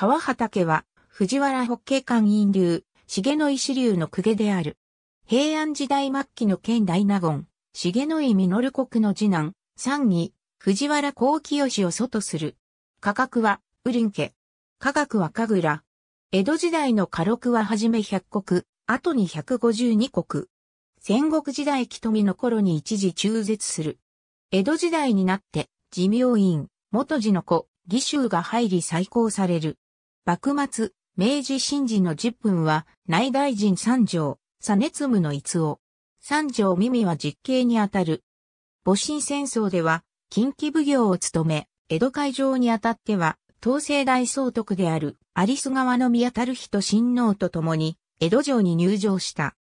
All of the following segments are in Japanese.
川畑は、藤原北景官院流、重野石流の公家である。平安時代末期の県大納言、重野井実国の次男、三義、藤原幸清を祖とする。価格は、ウリン家。価格は神楽。江戸時代の家禄ははじめ百国、後に百五十二国。戦国時代木富の頃に一時中絶する。江戸時代になって、寺明院、元寺の子、義州が入り再興される。幕末、明治新時の10分は、内大臣三条、熱務の逸を。三条耳は実刑にあたる。戊辰戦争では、近畿奉行を務め、江戸会場にあたっては、東西大総督である、有栖川の宮る人親王と共に、江戸城に入城した。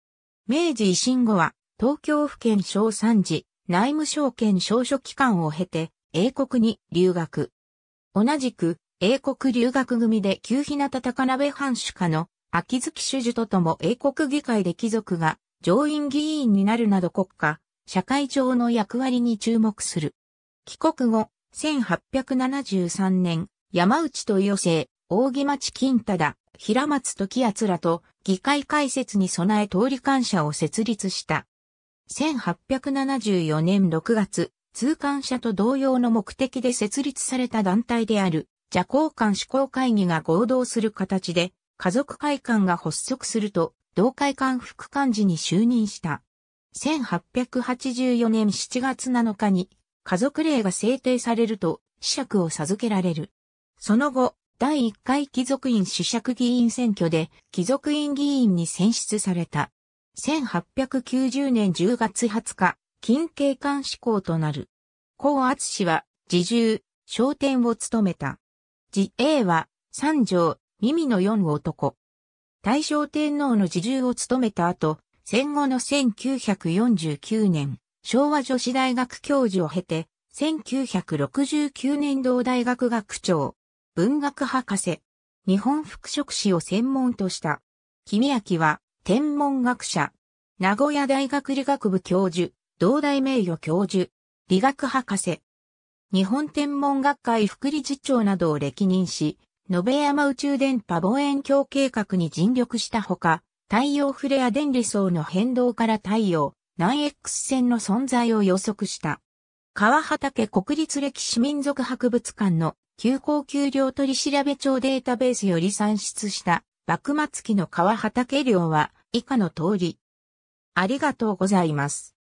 明治維新後は、東京府県小三寺、内務省県省書機関を経て、英国に留学。同じく、英国留学組で旧日向高鍋藩主家の秋月主樹ととも英国議会で貴族が上院議員になるなど国家、社会上の役割に注目する。帰国後、1873年、山内と余生、扇町金忠、平松時奴らと議会開設に備え通り感謝を設立した。1874年6月、通関者と同様の目的で設立された団体である邪交官志向会議が合同する形で、家族会館が発足すると、同会館副幹事に就任した。1884年7月7日に、家族令が制定されると、子釈を授けられる。その後、第1回貴族院子釈議員選挙で、貴族院議員に選出された。1890年10月20日、近景官志向となる。高厚氏は、自重、商店を務めた。自英は、三条、耳の四男。大正天皇の自従を務めた後、戦後の1949年、昭和女子大学教授を経て、1969年同大学学長、文学博士、日本服職史を専門とした。君明は、天文学者、名古屋大学理学部教授、同大名誉教授、理学博士、日本天文学会副理事長などを歴任し、延山宇宙電波望遠鏡計画に尽力したほか、太陽フレア電離層の変動から太陽、南 X 線の存在を予測した。川畑国立歴史民族博物館の急行給料取調べ帳データベースより算出した幕末期の川畑量は以下の通り。ありがとうございます。